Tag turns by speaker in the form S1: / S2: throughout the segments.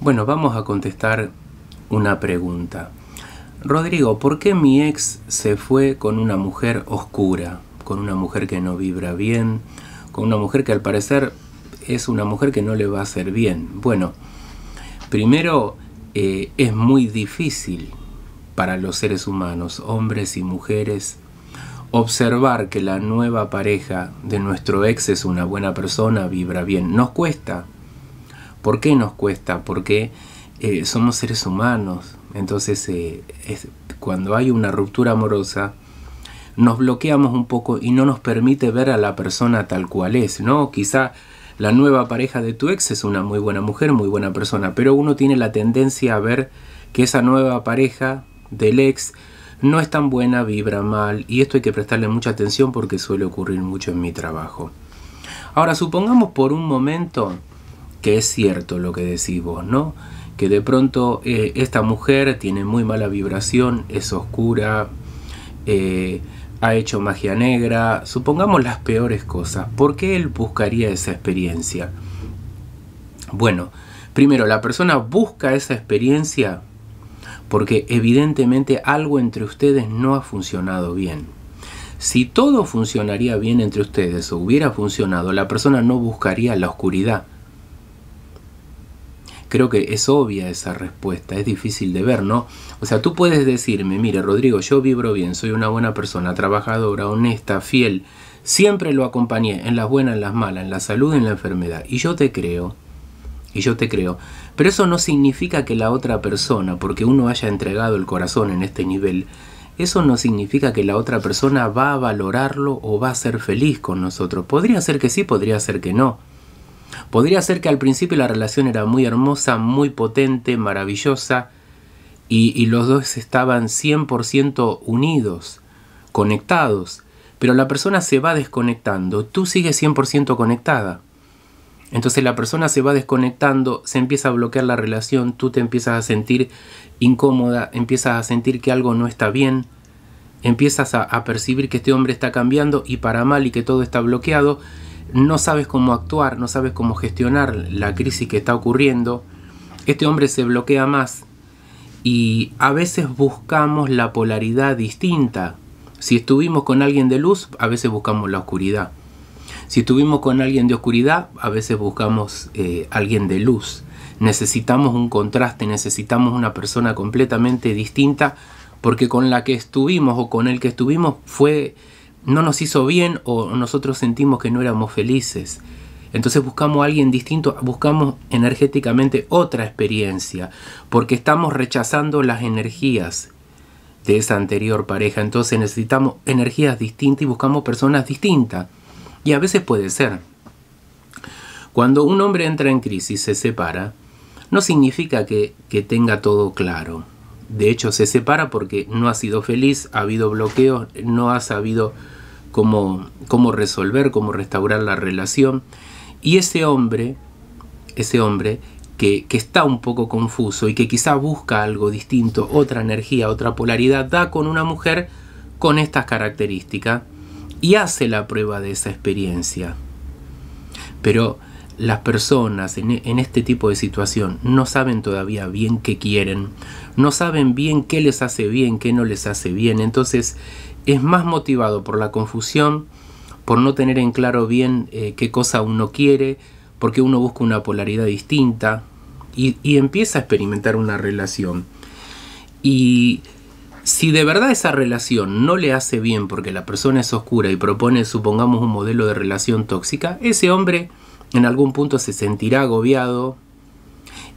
S1: Bueno, vamos a contestar una pregunta. Rodrigo, ¿por qué mi ex se fue con una mujer oscura? Con una mujer que no vibra bien, con una mujer que al parecer es una mujer que no le va a hacer bien. Bueno, primero eh, es muy difícil para los seres humanos, hombres y mujeres, observar que la nueva pareja de nuestro ex es una buena persona, vibra bien. Nos cuesta, ¿Por qué nos cuesta? Porque eh, somos seres humanos. Entonces, eh, cuando hay una ruptura amorosa, nos bloqueamos un poco y no nos permite ver a la persona tal cual es, ¿no? Quizá la nueva pareja de tu ex es una muy buena mujer, muy buena persona, pero uno tiene la tendencia a ver que esa nueva pareja del ex no es tan buena, vibra mal, y esto hay que prestarle mucha atención porque suele ocurrir mucho en mi trabajo. Ahora, supongamos por un momento que es cierto lo que decís vos, ¿no? Que de pronto eh, esta mujer tiene muy mala vibración, es oscura, eh, ha hecho magia negra, supongamos las peores cosas. ¿Por qué él buscaría esa experiencia? Bueno, primero, la persona busca esa experiencia porque evidentemente algo entre ustedes no ha funcionado bien. Si todo funcionaría bien entre ustedes o hubiera funcionado, la persona no buscaría la oscuridad Creo que es obvia esa respuesta, es difícil de ver, ¿no? O sea, tú puedes decirme, mire Rodrigo, yo vibro bien, soy una buena persona, trabajadora, honesta, fiel, siempre lo acompañé en las buenas, en las malas, en la salud, en la enfermedad, y yo te creo, y yo te creo. Pero eso no significa que la otra persona, porque uno haya entregado el corazón en este nivel, eso no significa que la otra persona va a valorarlo o va a ser feliz con nosotros. Podría ser que sí, podría ser que no. Podría ser que al principio la relación era muy hermosa, muy potente, maravillosa, y, los dos estaban 100% unidos, conectados, pero la persona se va desconectando, tú sigues 100% conectada. Entonces la persona se va desconectando, se empieza a bloquear la relación, tú te empiezas a sentir incómoda, empiezas a sentir que algo no está bien, empiezas a percibir que este hombre está cambiando y para mal y que todo está bloqueado no sabes cómo actuar, no sabes cómo gestionar la crisis que está ocurriendo, este hombre se bloquea más y a veces buscamos la polaridad distinta. Si estuvimos con alguien de luz, a veces buscamos la oscuridad. Si estuvimos con alguien de oscuridad, a veces buscamos eh, alguien de luz. Necesitamos un contraste, necesitamos una persona completamente distinta porque con la que estuvimos o con el que estuvimos fue no nos hizo bien o nosotros sentimos que no éramos felices. Entonces buscamos a alguien distinto, buscamos energéticamente otra experiencia, porque estamos rechazando las energías de esa anterior pareja. Entonces necesitamos energías distintas y buscamos personas distintas. Y a veces puede ser. Cuando un hombre entra en crisis, se separa, no significa que, que tenga todo claro. De hecho, se separa porque no ha sido feliz, ha habido bloqueos, no ha sabido cómo, resolver, cómo restaurar la relación. Y ese hombre, ese hombre que, que, está un poco confuso y que quizá busca algo distinto, otra energía, otra polaridad, da con una mujer con estas características y hace la prueba de esa experiencia. Pero las personas en, este tipo de situación no saben todavía bien qué quieren, no saben bien qué les hace bien, qué no les hace bien, entonces es más motivado por la confusión, por no tener en claro bien eh, qué cosa uno quiere, porque uno busca una polaridad distinta y, y empieza a experimentar una relación. Y si de verdad esa relación no le hace bien porque la persona es oscura y propone, supongamos, un modelo de relación tóxica, ese hombre en algún punto se sentirá agobiado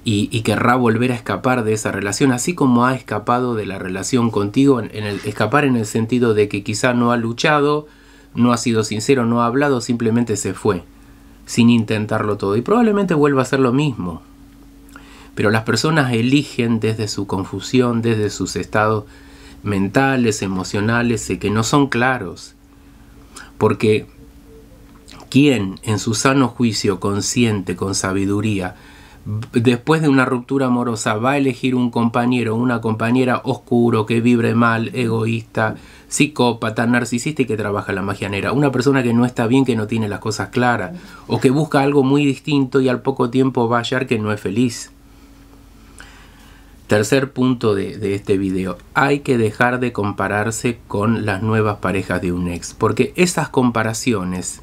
S1: y, querrá volver a escapar de esa relación, así como ha escapado de la relación contigo, el, escapar en el sentido de que quizá no ha luchado, no ha sido sincero, no ha hablado, simplemente se fue, sin intentarlo todo. Y probablemente vuelva a hacer lo mismo. Pero las personas eligen desde su confusión, desde sus estados mentales, emocionales, que no son claros. Porque ¿Quién en su sano juicio, consciente, con sabiduría, después de una ruptura amorosa va a elegir un compañero, una compañera oscuro, que vibre mal, egoísta, psicópata, narcisista y que trabaja la magia negra. Una persona que no está bien, que no tiene las cosas claras, o que busca algo muy distinto y al poco tiempo va a hallar que no es feliz. Tercer punto de, de este video, hay que dejar de compararse con las nuevas parejas de un ex, porque esas comparaciones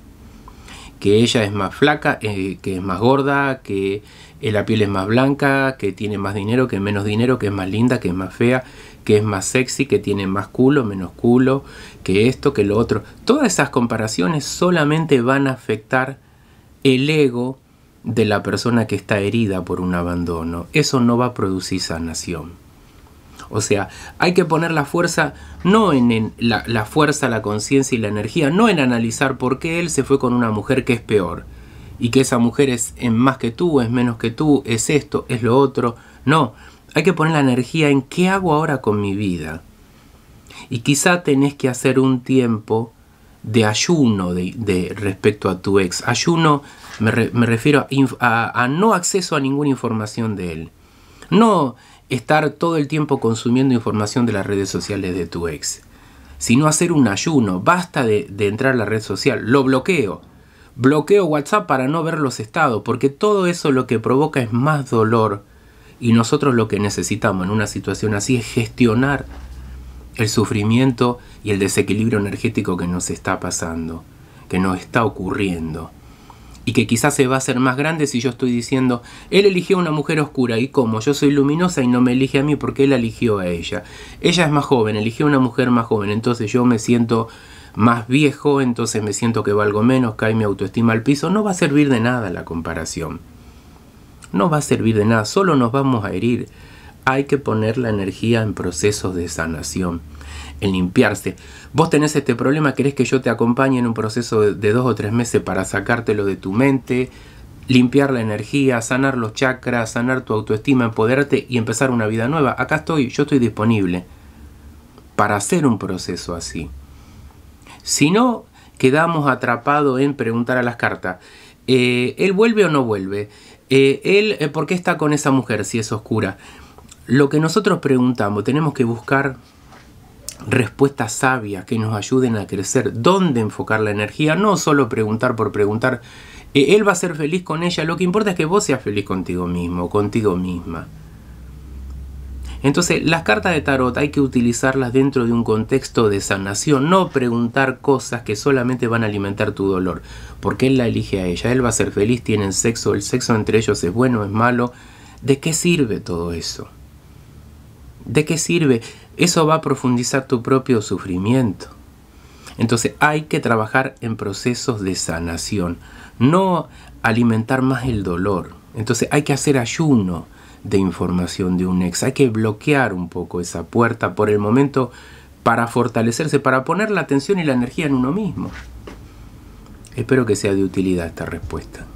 S1: que ella es más flaca, eh, que es más gorda, que eh, la piel es más blanca, que tiene más dinero, que menos dinero, que es más linda, que es más fea, que es más sexy, que tiene más culo, menos culo, que esto, que lo otro. Todas esas comparaciones solamente van a afectar el ego de la persona que está herida por un abandono. Eso no va a producir sanación. O sea, hay que poner la fuerza, no en, la, fuerza, la conciencia y la energía, no en analizar por qué él se fue con una mujer que es peor y que esa mujer es en más que tú, es menos que tú, es esto, es lo otro. No, hay que poner la energía en qué hago ahora con mi vida. Y quizá tenés que hacer un tiempo de ayuno de, respecto a tu ex. Ayuno me, refiero a no acceso a ninguna información de él. No estar todo el tiempo consumiendo información de las redes sociales de tu ex, sino hacer un ayuno. Basta de, entrar a la red social, lo bloqueo. Bloqueo WhatsApp para no ver los estados, porque todo eso lo que provoca es más dolor. Y nosotros lo que necesitamos en una situación así es gestionar el sufrimiento y el desequilibrio energético que nos está pasando, que nos está ocurriendo y que quizás se va a hacer más grande si yo estoy diciendo, él eligió a una mujer oscura y como yo soy luminosa y no me elige a mí porque él eligió a ella. Ella es más joven, eligió a una mujer más joven, entonces yo me siento más viejo, entonces me siento que valgo menos, cae mi autoestima al piso, no va a servir de nada la comparación. No va a servir de nada, solo nos vamos a herir. Hay que poner la energía en procesos de sanación en limpiarse. Vos tenés este problema, querés que yo te acompañe en un proceso de, dos o tres meses para sacártelo de tu mente, limpiar la energía, sanar los chakras, sanar tu autoestima, empoderarte y empezar una vida nueva. Acá estoy, yo estoy disponible para hacer un proceso así. Si no, quedamos atrapados en preguntar a las cartas, eh, ¿él vuelve o no vuelve? Eh, ¿Él eh, por qué está con esa mujer si es oscura? Lo que nosotros preguntamos, tenemos que buscar respuestas sabias que nos ayuden a crecer, dónde enfocar la energía, no solo preguntar por preguntar. Eh, él va a ser feliz con ella, lo que importa es que vos seas feliz contigo mismo, contigo misma. Entonces, las cartas de tarot hay que utilizarlas dentro de un contexto de sanación, no preguntar cosas que solamente van a alimentar tu dolor, porque él la elige a ella, él va a ser feliz, tienen sexo, el sexo entre ellos es bueno, es malo, ¿de qué sirve todo eso? ¿De qué sirve? Eso va a profundizar tu propio sufrimiento. Entonces hay que trabajar en procesos de sanación, no alimentar más el dolor. Entonces hay que hacer ayuno de información de un ex, hay que bloquear un poco esa puerta por el momento para fortalecerse, para poner la atención y la energía en uno mismo. Espero que sea de utilidad esta respuesta.